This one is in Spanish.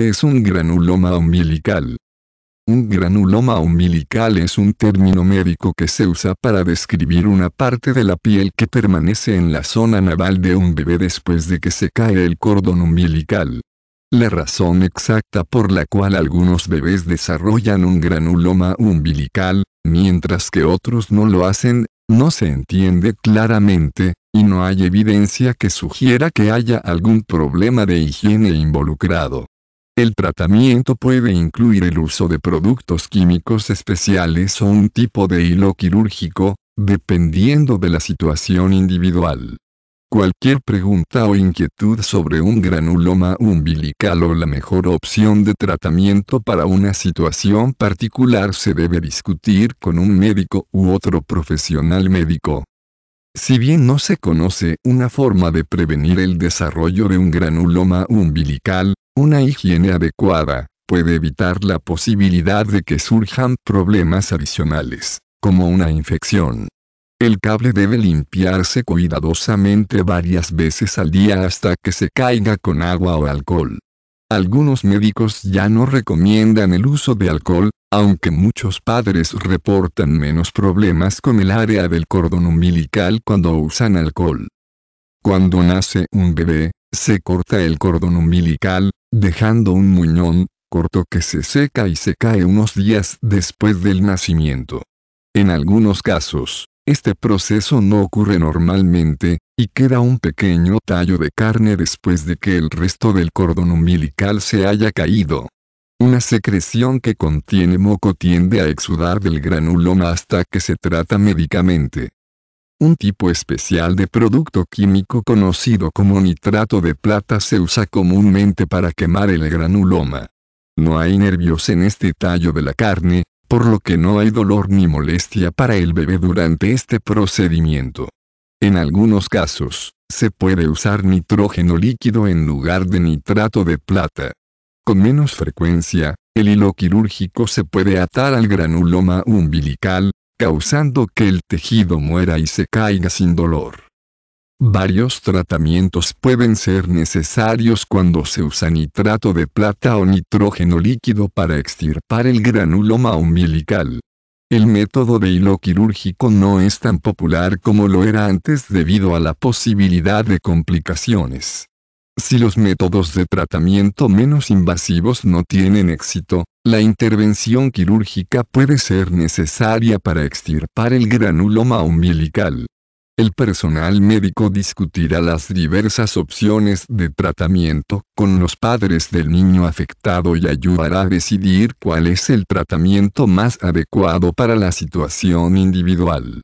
es un granuloma umbilical. Un granuloma umbilical es un término médico que se usa para describir una parte de la piel que permanece en la zona naval de un bebé después de que se cae el cordón umbilical. La razón exacta por la cual algunos bebés desarrollan un granuloma umbilical, mientras que otros no lo hacen, no se entiende claramente, y no hay evidencia que sugiera que haya algún problema de higiene involucrado. El tratamiento puede incluir el uso de productos químicos especiales o un tipo de hilo quirúrgico, dependiendo de la situación individual. Cualquier pregunta o inquietud sobre un granuloma umbilical o la mejor opción de tratamiento para una situación particular se debe discutir con un médico u otro profesional médico. Si bien no se conoce una forma de prevenir el desarrollo de un granuloma umbilical, una higiene adecuada puede evitar la posibilidad de que surjan problemas adicionales, como una infección. El cable debe limpiarse cuidadosamente varias veces al día hasta que se caiga con agua o alcohol. Algunos médicos ya no recomiendan el uso de alcohol, aunque muchos padres reportan menos problemas con el área del cordón umbilical cuando usan alcohol. Cuando nace un bebé, se corta el cordón umbilical, dejando un muñón, corto que se seca y se cae unos días después del nacimiento. En algunos casos, este proceso no ocurre normalmente, y queda un pequeño tallo de carne después de que el resto del cordón umbilical se haya caído. Una secreción que contiene moco tiende a exudar del granuloma hasta que se trata médicamente. Un tipo especial de producto químico conocido como nitrato de plata se usa comúnmente para quemar el granuloma. No hay nervios en este tallo de la carne, por lo que no hay dolor ni molestia para el bebé durante este procedimiento. En algunos casos, se puede usar nitrógeno líquido en lugar de nitrato de plata. Con menos frecuencia, el hilo quirúrgico se puede atar al granuloma umbilical, causando que el tejido muera y se caiga sin dolor. Varios tratamientos pueden ser necesarios cuando se usa nitrato de plata o nitrógeno líquido para extirpar el granuloma umbilical. El método de hilo quirúrgico no es tan popular como lo era antes debido a la posibilidad de complicaciones. Si los métodos de tratamiento menos invasivos no tienen éxito, la intervención quirúrgica puede ser necesaria para extirpar el granuloma umbilical. El personal médico discutirá las diversas opciones de tratamiento con los padres del niño afectado y ayudará a decidir cuál es el tratamiento más adecuado para la situación individual.